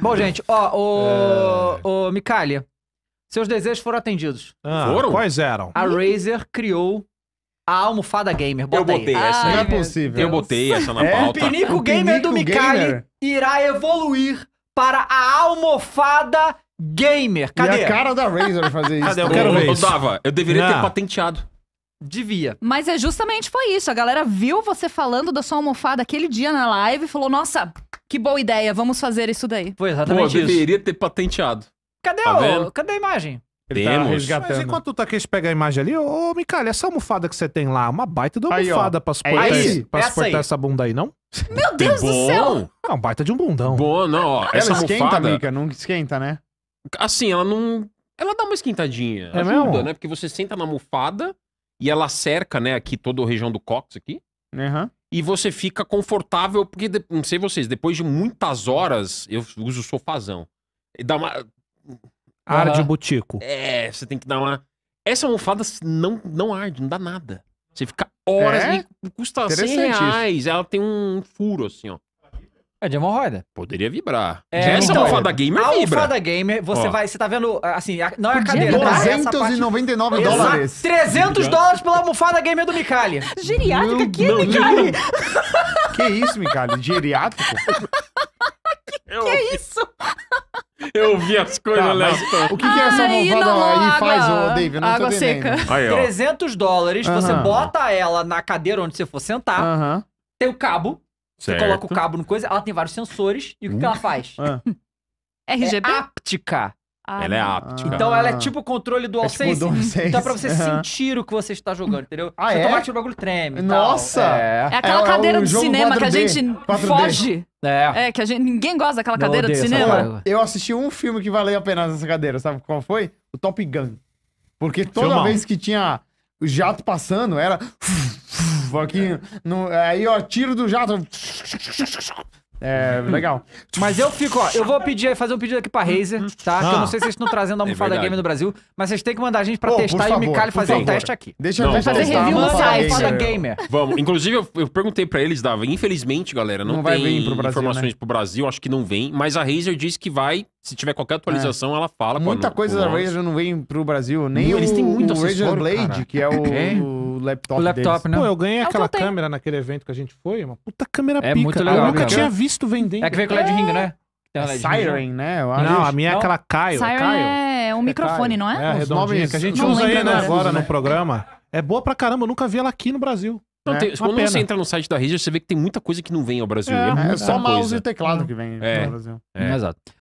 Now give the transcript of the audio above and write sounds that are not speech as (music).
Bom, gente, ó, o, é... o seus desejos foram atendidos. Ah, foram? Quais eram? A Razer criou a almofada gamer. Bota eu botei aí. essa. Ai, não é ah, possível. Eu botei essa na é, pauta. Pinico o Pinico Gamer do Micali irá evoluir para a almofada gamer. Cadê? E a cara da Razer fazer (laughs) isso. Cadê? Eu, quero ver eu, isso. eu dava. Eu deveria não. ter ah. patenteado. Devia. Mas é justamente foi isso. A galera viu você falando da sua almofada aquele dia na live e falou: Nossa, que boa ideia, vamos fazer isso daí. Foi exatamente Pô, isso. deveria ter patenteado. Cadê, tá o, cadê a imagem? Ele tá Temos. Tá resgatando. Mas enquanto o Takeshi tá pega a imagem ali, ô, ô essa almofada que você tem lá, uma baita de almofada aí, pra é suportar, esse, pra essa, suportar essa bunda aí, não? (laughs) Meu Deus do céu! É um baita de um bundão. Boa, não, ó. Ela essa esquenta, almofada... Mika, não esquenta, né? Assim, ela não... Ela dá uma esquentadinha. É ajuda, mesmo? né? Porque você senta na almofada e ela cerca, né, aqui toda a região do cox aqui. Aham. Uhum e você fica confortável, porque, não sei vocês, depois de muitas horas, eu uso sofazão. E dá uma. Arde uhum. o butico. É, você tem que dar uma. Essa almofada não, não arde, não dá nada. Você fica horas é? e custa 100 reais. Isso. Ela tem um furo, assim, ó. É de hemorroida. Poderia vibrar. É, Essa então, almofada gamer a vibra. almofada gamer, você vai, você tá vendo, assim, a- não é a cadeira, tá? parte- 299 dólares. 300 dólares pela almofada gamer do Micali. Geriátrica que é, Micali? (laughs) Que isso, Micali? Geriátrico? (laughs) Eu, Que isso? eu vi as tá, coisas Tá, O que, que é essa almofada aí faz, ô, David? não água tô seca. Aí, 300 dólares, você bota ela na cadeira onde você for sentar, Aham. tem o cabo, você coloca o cabo no coisa, ela tem vários sensores. E o que, que ela uh, faz? É. (laughs) RGB? É áptica. Ah, ela é áptica. Então ela é ah. tipo o controle do AllSense. É tipo All então é pra você uhum. sentir o que você está jogando, entendeu? Ah, você é? tomar tiro, o bagulho treme. Nossa! É. é. aquela é, é cadeira do cinema 4D, que a gente 4D. foge. É. é, que a gente, ninguém gosta daquela cadeira de do cinema. Eu assisti um filme que valeu a pena nessa cadeira, sabe qual foi? O Top Gun. Porque toda vez que tinha o jato passando, era... Aqui, no, aí, ó, tiro do jato. É, legal. Mas eu fico, ó, eu vou pedir, fazer um pedido aqui pra Razer, tá? Ah. Que eu não ah. sei se vocês estão trazendo a é almofada é game no Brasil, mas vocês têm que mandar a gente pra testar e o Micali fazer um teste aqui. Deixa eu fazer testar, review no site. gamer. Vamos. Inclusive, eu, eu, perguntei pra eles, Dava, infelizmente, galera, não, não vai vir pro Brasil, né? informações né? pro Brasil, acho que não vem, mas a Razer disse que vai se tiver qualquer atualização, é. ela fala. Muita coisa da Razer não vem pro Brasil, nem eles o, têm muito o Razer Blade, cara. que é o, (laughs) é o, laptop. O laptop, deles. né? Pô, eu ganhei é aquela eu câmera naquele evento que a gente foi, uma puta câmera é pica. Muito legal, eu nunca tinha visto vendendo. É que vem com LED ring, né? É né? Siren, né? não, a minha é aquela Caio. É Siren é um é microfone, não é? É a redondinha que a gente usa aí né, agora no né? programa. É boa pra caramba, eu nunca vi ela aqui no Brasil. Não, é, tem, quando pena. você entra no site da Razer, você vê que tem muita coisa que não vem ao Brasil. É, é, é só mouse e teclado hum. que vem ao é. Brasil. É, exato.